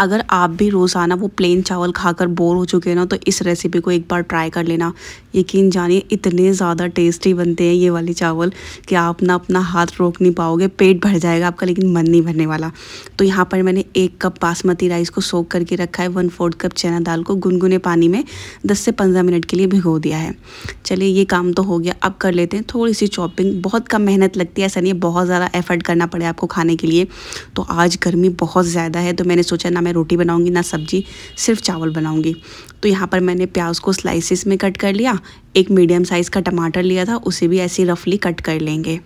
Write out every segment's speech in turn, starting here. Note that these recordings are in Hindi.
अगर आप भी रोज़ाना वो प्लेन चावल खाकर बोर हो चुके हैं ना तो इस रेसिपी को एक बार ट्राई कर लेना यकीन जानिए इतने ज़्यादा टेस्टी बनते हैं ये वाले चावल कि आप ना अपना हाथ रोक नहीं पाओगे पेट भर जाएगा आपका लेकिन मन नहीं भरने वाला तो यहाँ पर मैंने एक कप बासमती राइस को सोख करके रखा है वन फोर्थ कप चना दाल को गुनगुने पानी में दस से पंद्रह मिनट के लिए भिगो दिया है चलिए ये काम तो हो गया अब कर लेते हैं थोड़ी सी चॉपिंग बहुत कम मेहनत लगती है ऐसा नहीं बहुत ज़्यादा एफर्ट करना पड़े आपको खाने के लिए तो आज गर्मी बहुत ज़्यादा है तो मैंने सोचा ना मैं मैं रोटी बनाऊंगी ना सब्जी सिर्फ चावल बनाऊंगी तो यहाँ पर मैंने प्याज को स्लाइसिस में कट कर लिया एक मीडियम साइज़ का टमाटर लिया था उसे भी ऐसे रफली कट कर लेंगे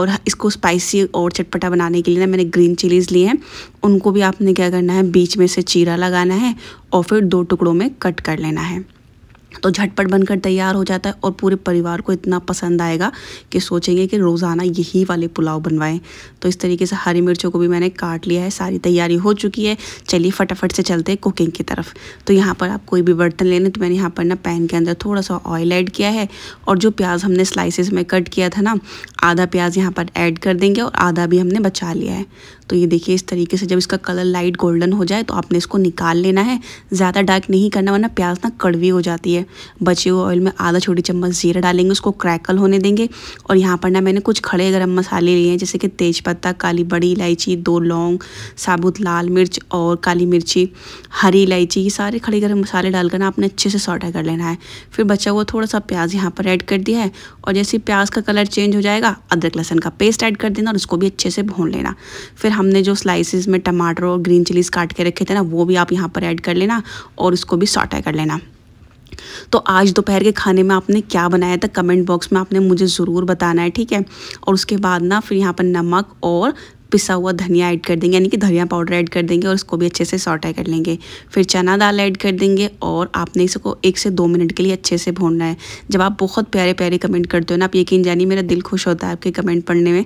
और इसको स्पाइसी और चटपटा बनाने के लिए ना मैंने ग्रीन चिलीज़ लिए हैं उनको भी आपने क्या करना है बीच में से चीरा लगाना है और फिर दो टुकड़ों में कट कर लेना है तो झटपट बनकर तैयार हो जाता है और पूरे परिवार को इतना पसंद आएगा कि सोचेंगे कि रोज़ाना यही वाले पुलाव बनवाएं तो इस तरीके से हरी मिर्चों को भी मैंने काट लिया है सारी तैयारी हो चुकी है चलिए फटाफट से चलते हैं कुकिंग की तरफ तो यहाँ पर आप कोई भी बर्तन लेने तो मैंने यहाँ पर ना पैन के अंदर थोड़ा सा ऑयल ऐड किया है और जो प्याज हमने स्लाइसिस में कट किया था ना आधा प्याज यहाँ पर ऐड कर देंगे और आधा भी हमने बचा लिया है तो ये देखिए इस तरीके से जब इसका कलर लाइट गोल्डन हो जाए तो आपने इसको निकाल लेना है ज़्यादा डार्क नहीं करना वरना प्याज ना कड़वी हो जाती है है बचे हुए ऑयल में आधा छोटी चम्मच ज़ीरा डालेंगे उसको क्रैकल होने देंगे और यहाँ पर ना मैंने कुछ खड़े गर्म मसाले लिए हैं जैसे कि तेज़पत्ता काली बड़ी इलायची दो लौंग साबुत लाल मिर्च और काली मिर्ची हरी इलायची ये सारे खड़े गर्म मसाले डालकर ना आपने अच्छे से सॉटा कर लेना है फिर बचा हुआ थोड़ा सा प्याज यहाँ पर ऐड कर दिया है और जैसे प्याज का कलर चेंज हो जाएगा अदरक लहसन का पेस्ट ऐड कर देना और उसको भी अच्छे से भून लेना फिर हमने जो स्लाइसिस में टमाटर और ग्रीन चिलीज काट के रखे थे ना वो भी आप यहाँ पर ऐड कर लेना और उसको भी सॉटा कर लेना तो आज दोपहर के खाने में आपने क्या बनाया था कमेंट बॉक्स में आपने मुझे ज़रूर बताना है ठीक है और उसके बाद ना फिर यहाँ पर नमक और पिसा हुआ धनिया ऐड कर देंगे यानी कि धनिया पाउडर ऐड कर देंगे और इसको भी अच्छे से सॉटे कर लेंगे फिर चना दाल ऐड कर देंगे और आपने इसको एक से दो मिनट के लिए अच्छे से भूनना है जब आप बहुत प्यारे प्यारे कमेंट करते हो ना आप यकीन जानिए मेरा दिल खुश होता है आपके कमेंट पढ़ने में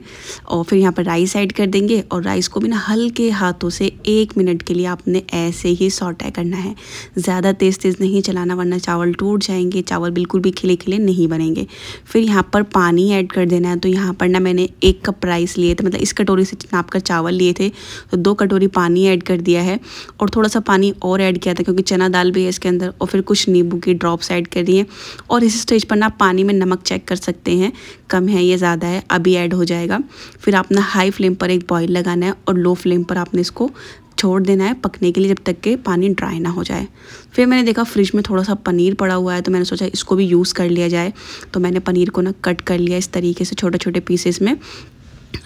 और फिर यहाँ पर राइस ऐड कर देंगे और राइस को भी ना हल्के हाथों से एक मिनट के लिए आपने ऐसे ही सॉटे करना है ज़्यादा तेज़ तेज़ नहीं चलाना वरना चावल टूट जाएंगे चावल बिल्कुल भी खिले खिले नहीं बनेंगे फिर यहाँ पर पानी ऐड कर देना है तो यहाँ पर ना मैंने एक कप राइस लिए थे मतलब इस कटोरी से नाप कर चावल लिए थे तो दो कटोरी पानी ऐड कर दिया है और थोड़ा सा पानी और ऐड किया था क्योंकि चना दाल भी है इसके अंदर और फिर कुछ नींबू की ड्रॉप्स ऐड कर दिए और इस स्टेज पर ना आप पानी में नमक चेक कर सकते हैं कम है या ज़्यादा है अभी ऐड हो जाएगा फिर आपने हाई फ्लेम पर एक बॉयल लगाना है और लो फ्लेम पर आपने इसको छोड़ देना है पकने के लिए जब तक के पानी ड्राई ना हो जाए फिर मैंने देखा फ्रिज में थोड़ा सा पनीर पड़ा हुआ है तो मैंने सोचा इसको भी यूज़ कर लिया जाए तो मैंने पनीर को ना कट कर लिया इस तरीके से छोटे छोटे पीसेस में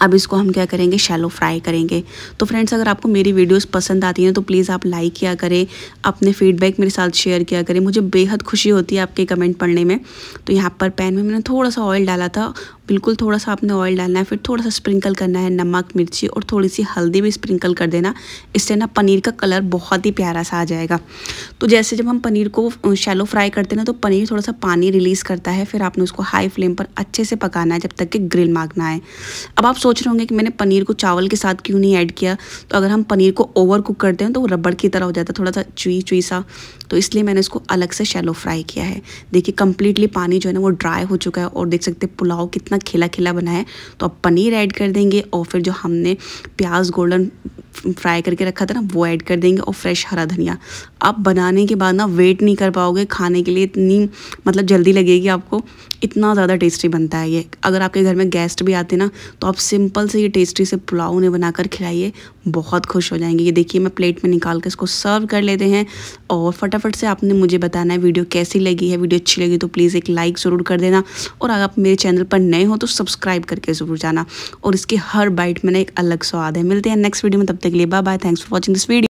अब इसको हम क्या करेंगे शैलो फ्राई करेंगे तो फ्रेंड्स अगर आपको मेरी वीडियोस पसंद आती हैं तो प्लीज़ आप लाइक किया करें अपने फीडबैक मेरे साथ शेयर किया करें मुझे बेहद खुशी होती है आपके कमेंट पढ़ने में तो यहाँ पर पैन में मैंने थोड़ा सा ऑयल डाला था बिल्कुल थोड़ा सा आपने ऑयल डालना है फिर थोड़ा सा स्प्रिंकल करना है नमक मिर्ची और थोड़ी सी हल्दी भी स्प्रिंकल कर देना इससे ना पनीर का कलर बहुत ही प्यारा सा आ जाएगा तो जैसे जब हम पनीर को शैलो फ्राई करते हैं ना तो पनीर थोड़ा सा पानी रिलीज़ करता है फिर आपने उसको हाई फ्लेम पर अच्छे से पकाना है जब तक कि ग्रिल मांगना है अब आप सोच रहे होंगे कि मैंने पनीर को चावल के साथ क्यों नहीं ऐड किया तो अगर हम पनीर को ओवर कुक करते हैं तो वो रबड़ की तरह हो जाता है थोड़ा सा चुई चुई सा तो इसलिए मैंने इसको अलग से शैलो फ्राई किया है देखिए कम्प्लीटली पानी जो है ना वो ड्राई हो चुका है और देख सकते हैं पुलाव कितना खिला खिला बना है तो अब पनीर ऐड कर देंगे और फिर जो हमने प्याज गोल्डन फ्राई करके रखा था ना वो ऐड कर देंगे और फ्रेश हरा धनिया अब बनाने के बाद ना वेट नहीं कर पाओगे खाने के लिए इतनी मतलब जल्दी लगेगी आपको इतना ज़्यादा टेस्टी बनता है ये अगर आपके घर में गेस्ट भी आते ना तो आप सिंपल से ये टेस्टी से पुलाव उन्हें बनाकर खिलाइए बहुत खुश हो जाएंगे ये देखिए मैं प्लेट में निकाल कर इसको सर्व कर लेते हैं और फटाफट से आपने मुझे बताना है वीडियो कैसी लगी है वीडियो अच्छी लगी तो प्लीज़ एक लाइक ज़रूर कर देना और अगर आप मेरे चैनल पर नए हो तो सब्सक्राइब करके ज़रूर जाना और इसके हर बाइट में ना एक अलग स्वाद है मिलते हैं नेक्स्ट वीडियो में तब तक के लिए bye bye thanks for watching this video